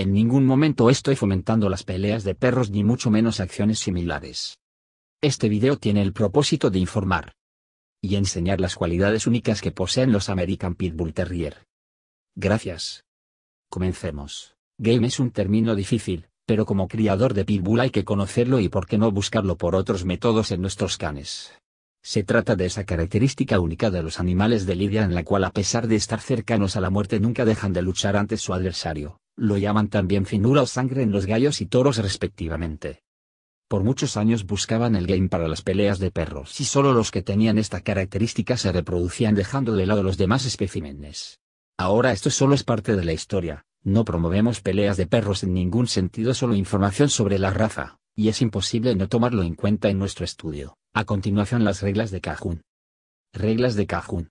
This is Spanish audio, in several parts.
En ningún momento estoy fomentando las peleas de perros ni mucho menos acciones similares. Este video tiene el propósito de informar y enseñar las cualidades únicas que poseen los American Pitbull Terrier. Gracias. Comencemos. Game es un término difícil, pero como criador de pitbull hay que conocerlo y por qué no buscarlo por otros métodos en nuestros canes. Se trata de esa característica única de los animales de lidia en la cual a pesar de estar cercanos a la muerte nunca dejan de luchar ante su adversario. Lo llaman también finura o sangre en los gallos y toros respectivamente. Por muchos años buscaban el game para las peleas de perros y solo los que tenían esta característica se reproducían dejando de lado los demás especímenes. Ahora esto solo es parte de la historia, no promovemos peleas de perros en ningún sentido, solo información sobre la raza, y es imposible no tomarlo en cuenta en nuestro estudio. A continuación las reglas de Cajun. Reglas de Cajun.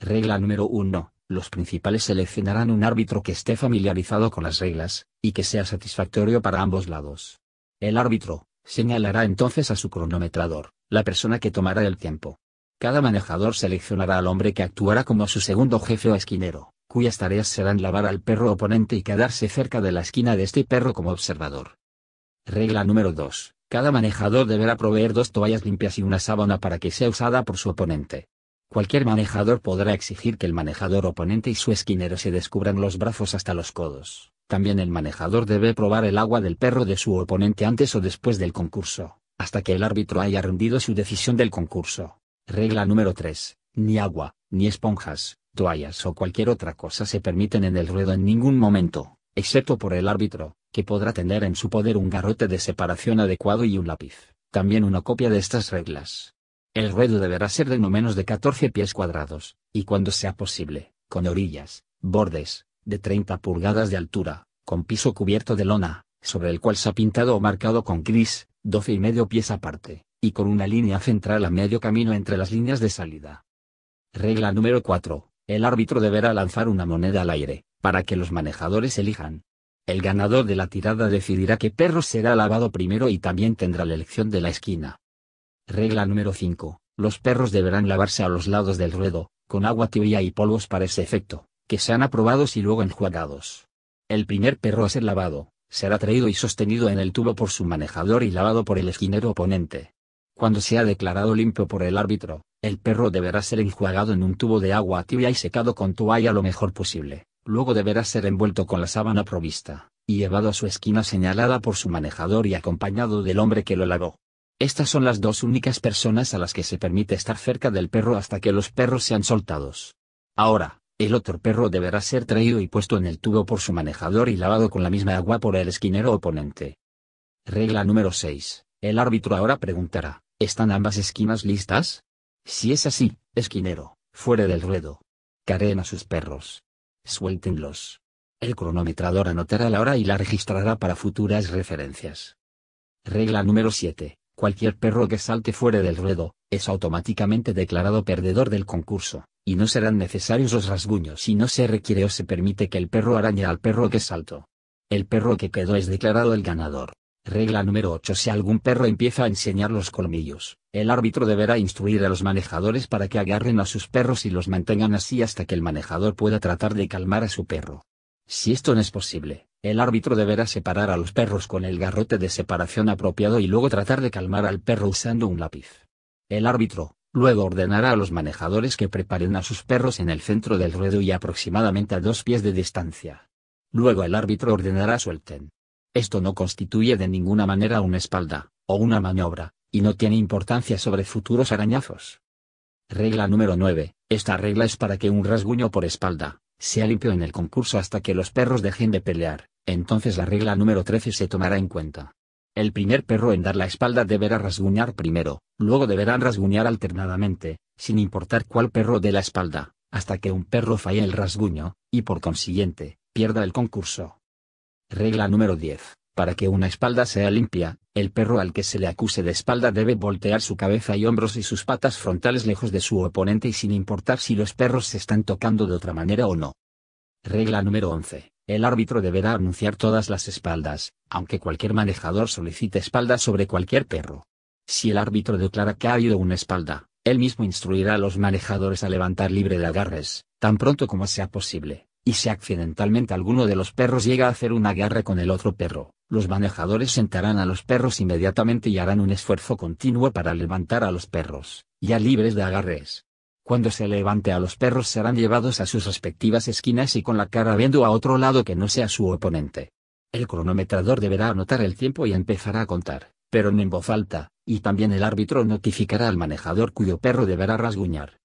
Regla número 1 los principales seleccionarán un árbitro que esté familiarizado con las reglas, y que sea satisfactorio para ambos lados. El árbitro, señalará entonces a su cronometrador, la persona que tomará el tiempo. Cada manejador seleccionará al hombre que actuará como su segundo jefe o esquinero, cuyas tareas serán lavar al perro oponente y quedarse cerca de la esquina de este perro como observador. Regla número 2. Cada manejador deberá proveer dos toallas limpias y una sábana para que sea usada por su oponente. Cualquier manejador podrá exigir que el manejador oponente y su esquinero se descubran los brazos hasta los codos. También el manejador debe probar el agua del perro de su oponente antes o después del concurso, hasta que el árbitro haya rendido su decisión del concurso. Regla número 3. Ni agua, ni esponjas, toallas o cualquier otra cosa se permiten en el ruedo en ningún momento, excepto por el árbitro, que podrá tener en su poder un garrote de separación adecuado y un lápiz. También una copia de estas reglas el ruedo deberá ser de no menos de 14 pies cuadrados, y cuando sea posible, con orillas, bordes, de 30 pulgadas de altura, con piso cubierto de lona, sobre el cual se ha pintado o marcado con gris, 12 y medio pies aparte, y con una línea central a medio camino entre las líneas de salida. Regla número 4. El árbitro deberá lanzar una moneda al aire, para que los manejadores elijan. El ganador de la tirada decidirá qué perro será lavado primero y también tendrá la elección de la esquina. Regla número 5. Los perros deberán lavarse a los lados del ruedo, con agua tibia y polvos para ese efecto, que sean aprobados y luego enjuagados. El primer perro a ser lavado, será traído y sostenido en el tubo por su manejador y lavado por el esquinero oponente. Cuando sea declarado limpio por el árbitro, el perro deberá ser enjuagado en un tubo de agua tibia y secado con toalla lo mejor posible, luego deberá ser envuelto con la sábana provista, y llevado a su esquina señalada por su manejador y acompañado del hombre que lo lavó. Estas son las dos únicas personas a las que se permite estar cerca del perro hasta que los perros sean soltados. Ahora, el otro perro deberá ser traído y puesto en el tubo por su manejador y lavado con la misma agua por el esquinero oponente. Regla número 6. El árbitro ahora preguntará, ¿están ambas esquinas listas? Si es así, esquinero, fuera del ruedo. Careen a sus perros. Suéltenlos. El cronometrador anotará la hora y la registrará para futuras referencias. Regla número 7. Cualquier perro que salte fuera del ruedo, es automáticamente declarado perdedor del concurso, y no serán necesarios los rasguños si no se requiere o se permite que el perro arañe al perro que salto. El perro que quedó es declarado el ganador. Regla número 8. Si algún perro empieza a enseñar los colmillos, el árbitro deberá instruir a los manejadores para que agarren a sus perros y los mantengan así hasta que el manejador pueda tratar de calmar a su perro. Si esto no es posible, el árbitro deberá separar a los perros con el garrote de separación apropiado y luego tratar de calmar al perro usando un lápiz. El árbitro, luego ordenará a los manejadores que preparen a sus perros en el centro del ruedo y aproximadamente a dos pies de distancia. Luego el árbitro ordenará suelten. Esto no constituye de ninguna manera una espalda, o una maniobra, y no tiene importancia sobre futuros arañazos. Regla número 9. Esta regla es para que un rasguño por espalda, sea limpio en el concurso hasta que los perros dejen de pelear, entonces la regla número 13 se tomará en cuenta. El primer perro en dar la espalda deberá rasguñar primero, luego deberán rasguñar alternadamente, sin importar cuál perro dé la espalda, hasta que un perro falle el rasguño, y por consiguiente, pierda el concurso. Regla número 10. Para que una espalda sea limpia, el perro al que se le acuse de espalda debe voltear su cabeza y hombros y sus patas frontales lejos de su oponente y sin importar si los perros se están tocando de otra manera o no. Regla número 11. El árbitro deberá anunciar todas las espaldas, aunque cualquier manejador solicite espalda sobre cualquier perro. Si el árbitro declara que ha habido una espalda, él mismo instruirá a los manejadores a levantar libre de agarres, tan pronto como sea posible, y si accidentalmente alguno de los perros llega a hacer un agarre con el otro perro, los manejadores sentarán a los perros inmediatamente y harán un esfuerzo continuo para levantar a los perros, ya libres de agarres. Cuando se levante a los perros serán llevados a sus respectivas esquinas y con la cara viendo a otro lado que no sea su oponente. El cronometrador deberá anotar el tiempo y empezará a contar, pero no en voz alta, y también el árbitro notificará al manejador cuyo perro deberá rasguñar.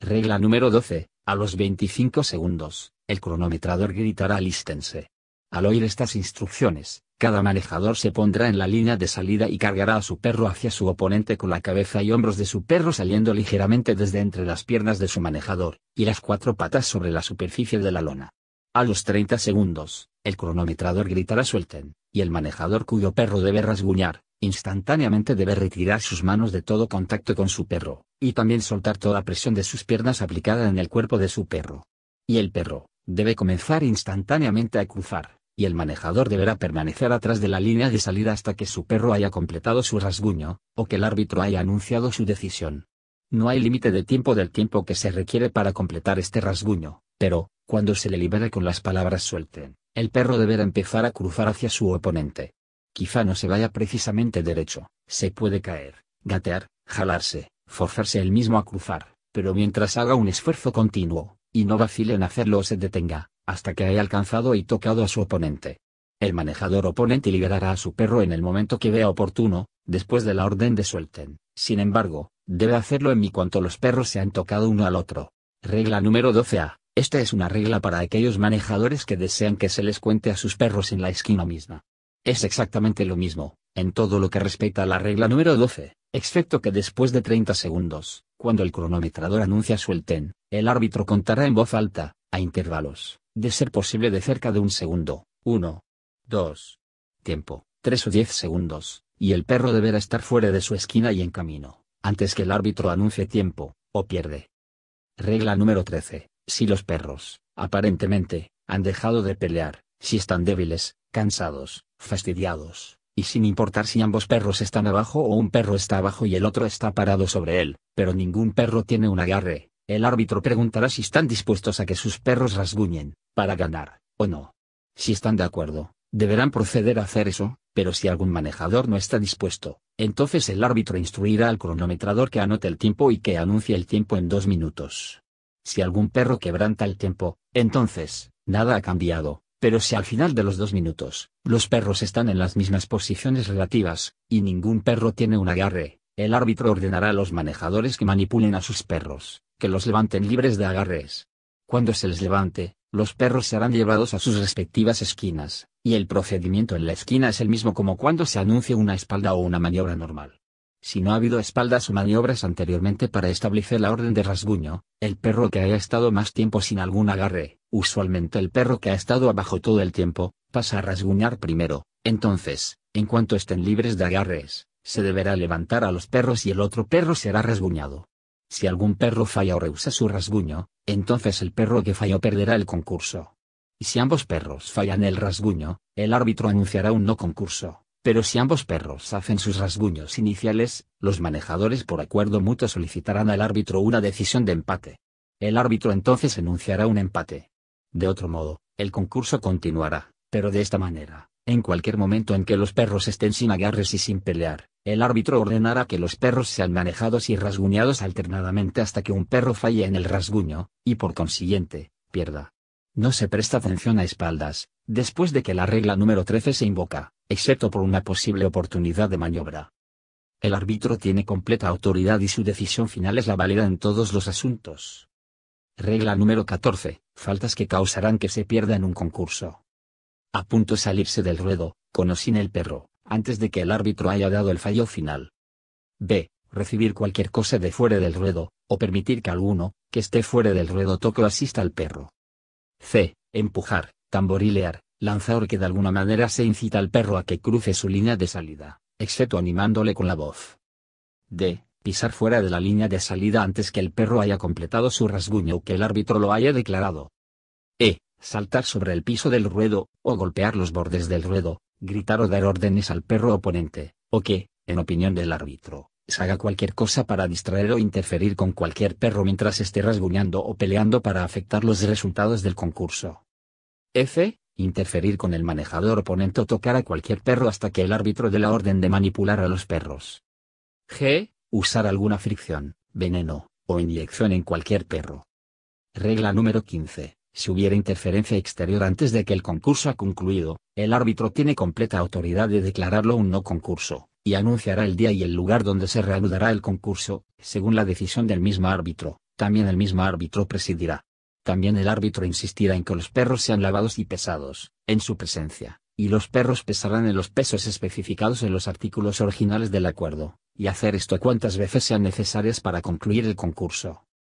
Regla número 12. A los 25 segundos, el cronometrador gritará alístense. Al oír estas instrucciones, cada manejador se pondrá en la línea de salida y cargará a su perro hacia su oponente con la cabeza y hombros de su perro saliendo ligeramente desde entre las piernas de su manejador, y las cuatro patas sobre la superficie de la lona. A los 30 segundos, el cronometrador gritará suelten, y el manejador cuyo perro debe rasguñar, instantáneamente debe retirar sus manos de todo contacto con su perro, y también soltar toda presión de sus piernas aplicada en el cuerpo de su perro. Y el perro, debe comenzar instantáneamente a cruzar, y el manejador deberá permanecer atrás de la línea de salida hasta que su perro haya completado su rasguño, o que el árbitro haya anunciado su decisión. No hay límite de tiempo del tiempo que se requiere para completar este rasguño, pero, cuando se le libere con las palabras suelten, el perro deberá empezar a cruzar hacia su oponente. Quizá no se vaya precisamente derecho, se puede caer, gatear, jalarse, forzarse él mismo a cruzar, pero mientras haga un esfuerzo continuo, y no vacile en hacerlo o se detenga, hasta que haya alcanzado y tocado a su oponente. El manejador oponente liberará a su perro en el momento que vea oportuno, después de la orden de suelten. Sin embargo, debe hacerlo en mi cuanto los perros se han tocado uno al otro. Regla número 12A. Esta es una regla para aquellos manejadores que desean que se les cuente a sus perros en la esquina misma. Es exactamente lo mismo, en todo lo que respecta a la regla número 12, excepto que después de 30 segundos, cuando el cronometrador anuncia suelten, el árbitro contará en voz alta, a intervalos, de ser posible de cerca de un segundo, 1, 2, tiempo, 3 o 10 segundos, y el perro deberá estar fuera de su esquina y en camino, antes que el árbitro anuncie tiempo, o pierde. Regla número 13. Si los perros, aparentemente, han dejado de pelear, si están débiles, cansados, fastidiados, y sin importar si ambos perros están abajo o un perro está abajo y el otro está parado sobre él, pero ningún perro tiene un agarre, el árbitro preguntará si están dispuestos a que sus perros rasguñen, para ganar, o no. Si están de acuerdo, deberán proceder a hacer eso, pero si algún manejador no está dispuesto, entonces el árbitro instruirá al cronometrador que anote el tiempo y que anuncie el tiempo en dos minutos. Si algún perro quebranta el tiempo, entonces, nada ha cambiado, pero si al final de los dos minutos, los perros están en las mismas posiciones relativas, y ningún perro tiene un agarre, el árbitro ordenará a los manejadores que manipulen a sus perros, que los levanten libres de agarres. Cuando se les levante, los perros serán llevados a sus respectivas esquinas, y el procedimiento en la esquina es el mismo como cuando se anuncia una espalda o una maniobra normal. Si no ha habido espaldas o maniobras anteriormente para establecer la orden de rasguño, el perro que haya estado más tiempo sin algún agarre, usualmente el perro que ha estado abajo todo el tiempo, pasa a rasguñar primero, entonces, en cuanto estén libres de agarres, se deberá levantar a los perros y el otro perro será rasguñado. Si algún perro falla o rehúsa su rasguño, entonces el perro que falló perderá el concurso. Y si ambos perros fallan el rasguño, el árbitro anunciará un no concurso. Pero si ambos perros hacen sus rasguños iniciales, los manejadores por acuerdo mutuo solicitarán al árbitro una decisión de empate. El árbitro entonces anunciará un empate. De otro modo, el concurso continuará, pero de esta manera, en cualquier momento en que los perros estén sin agarres y sin pelear, el árbitro ordenará que los perros sean manejados y rasguñados alternadamente hasta que un perro falle en el rasguño, y por consiguiente, pierda. No se presta atención a espaldas, después de que la regla número 13 se invoca, excepto por una posible oportunidad de maniobra. El árbitro tiene completa autoridad y su decisión final es la válida en todos los asuntos. Regla número 14. Faltas que causarán que se pierda en un concurso. A punto salirse del ruedo, con o sin el perro, antes de que el árbitro haya dado el fallo final. B. Recibir cualquier cosa de fuera del ruedo, o permitir que alguno, que esté fuera del ruedo toque o asista al perro. C. Empujar, tamborilear, lanzar que de alguna manera se incita al perro a que cruce su línea de salida, excepto animándole con la voz. D. Pisar fuera de la línea de salida antes que el perro haya completado su rasguño o que el árbitro lo haya declarado. E saltar sobre el piso del ruedo, o golpear los bordes del ruedo, gritar o dar órdenes al perro oponente, o que, en opinión del árbitro, se haga cualquier cosa para distraer o interferir con cualquier perro mientras esté rasguñando o peleando para afectar los resultados del concurso. F. Interferir con el manejador oponente o tocar a cualquier perro hasta que el árbitro dé la orden de manipular a los perros. G. Usar alguna fricción, veneno, o inyección en cualquier perro. Regla número 15. Si hubiera interferencia exterior antes de que el concurso ha concluido, el árbitro tiene completa autoridad de declararlo un no concurso, y anunciará el día y el lugar donde se reanudará el concurso, según la decisión del mismo árbitro, también el mismo árbitro presidirá. También el árbitro insistirá en que los perros sean lavados y pesados, en su presencia, y los perros pesarán en los pesos especificados en los artículos originales del acuerdo, y hacer esto cuantas veces sean necesarias para concluir el concurso.